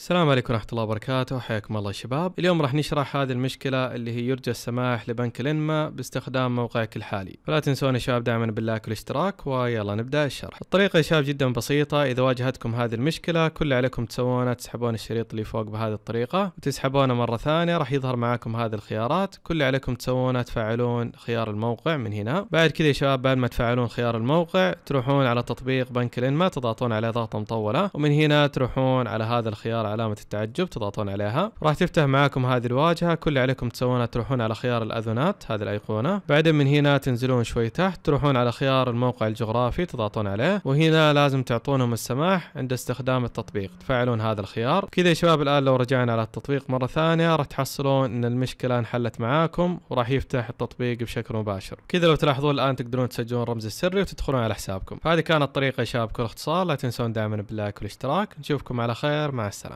السلام عليكم ورحمة الله وبركاته حياكم الله شباب اليوم راح نشرح هذه المشكلة اللي هي يرجى السماح لبنك الإنما باستخدام موقعك الحالي فلا تنسون يا شباب دائما باللايك والاشتراك ويلا نبدأ الشرح الطريقة يا شباب جدا بسيطة إذا واجهتكم هذه المشكلة كل اللي عليكم تسوونه تسحبون الشريط اللي فوق بهذه الطريقة وتسحبونه مرة ثانية راح يظهر معاكم هذه الخيارات كل اللي عليكم تسوونه تفعلون خيار الموقع من هنا بعد كذا يا شباب بعد ما تفعلون خيار الموقع تروحون على تطبيق بنك الإنما تضغطون على ضغطة مطولة ومن هنا تروحون على هذا الخيار علامة التعجب تضغطون عليها راح تفتح معاكم هذه الواجهة كل اللي عليكم تسوونه تروحون على خيار الأذنات هذه الأيقونة بعدين من هنا تنزلون شوي تحت تروحون على خيار الموقع الجغرافي تضغطون عليه وهنا لازم تعطونهم السماح عند استخدام التطبيق تفعلون هذا الخيار كذا يا شباب الآن لو رجعنا على التطبيق مرة ثانية راح تحصلون أن المشكلة انحلت معاكم وراح يفتح التطبيق بشكل مباشر كذا لو تلاحظون الآن تقدرون تسجلون الرمز السري وتدخلون على حسابكم فهذه كانت طريقة يا شباب بكل اختصار لا تنسون دائما باللايك والاشتراك نشوفكم على خير مع السلامة